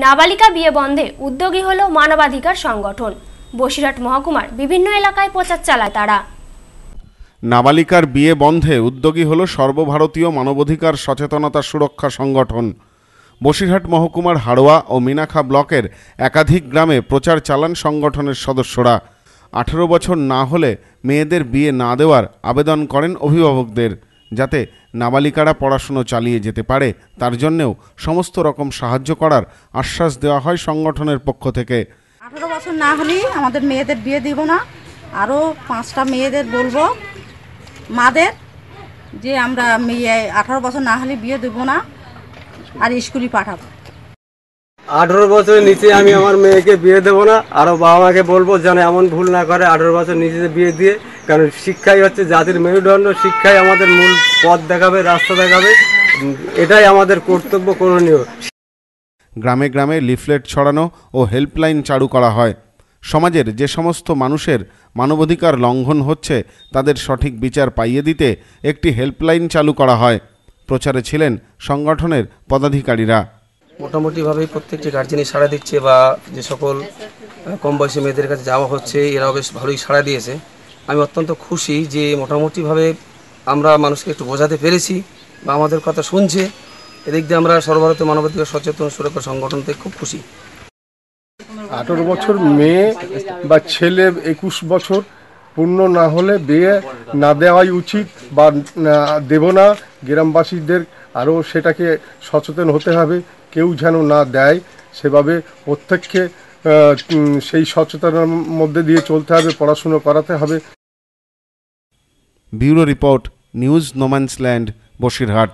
নাবালিকা বিয়ে বন্ধে উদ্যোগী হল মানবাধিকার সংগঠন বসিরহাট মহকুমার বিভিন্ন এলাকায় প্রচার চালায় তারা নাবালিকার বিয়ে বন্ধে উদ্যোগী হল সর্বভারতীয় মানবাধিকার সচেতনতা সুরক্ষা সংগঠন বসিরহাট মহকুমার হাড়োয়া ও মিনাখা ব্লকের একাধিক গ্রামে প্রচার চালান সংগঠনের সদস্যরা আঠেরো বছর না হলে মেয়েদের বিয়ে না দেওয়ার আবেদন করেন অভিভাবকদের যাতে নাবালিকারা পড়াশুনো চালিয়ে যেতে পারে তার জন্যেও সমস্ত রকম সাহায্য করার আশ্বাস দেওয়া হয় সংগঠনের পক্ষ থেকে আঠারো বছর না হলেই আমাদের মেয়েদের বিয়ে দিব না আরও পাঁচটা মেয়েদের বলবো মাদের যে আমরা মেয়ে আঠারো বছর না হলে বিয়ে দেবো না আর স্কুলে পাঠাবো আঠেরো বছরের নিচে আমি আমার মেয়েকে বিয়ে দেবো না আরও বাবা মাকে বলবো যেন এমন ভুল না করে আঠেরো বছর নিচে বিয়ে দিয়ে কারণ শিক্ষাই হচ্ছে জাতির মেরুদণ্ড শিক্ষাই আমাদের মূল পথ দেখাবে রাস্তা দেখাবে এটাই আমাদের কর্তব্য করণীয় গ্রামে গ্রামে লিফলেট ছড়ানো ও হেল্পলাইন চালু করা হয় সমাজের যে সমস্ত মানুষের মানবাধিকার লঙ্ঘন হচ্ছে তাদের সঠিক বিচার পাইয়ে দিতে একটি হেল্পলাইন চালু করা হয় প্রচারে ছিলেন সংগঠনের পদাধিকারীরা মোটামুটিভাবেই প্রত্যেকটি গার্জেনই সাড়া দিচ্ছে বা যে সকল কম বয়সী মেয়েদের কাছে যাওয়া হচ্ছে এরাও বেশ ভালোই সাড়া দিয়েছে আমি অত্যন্ত খুশি যে মোটামুটিভাবে আমরা মানুষকে একটু বোঝাতে পেরেছি বা আমাদের কথা শুনছে এদিক দিয়ে আমরা সর্বভারতীয় মানবাধিকার সচেতন সুরক্ষা সংগঠন থেকে খুব খুশি আঠেরো বছর মেয়ে বা ছেলে একুশ বছর পূর্ণ না হলে বিয়ে না দেওয়াই উচিত বা দেব না গ্রামবাসীদের আরও সেটাকে সচেতন হতে হবে কেউ যেন না দেয় সেভাবে প্রত্যেককে সেই সচেতনার মধ্যে দিয়ে চলতে হবে পড়াশুনো করাতে হবে bureau report news no man's land Basirhat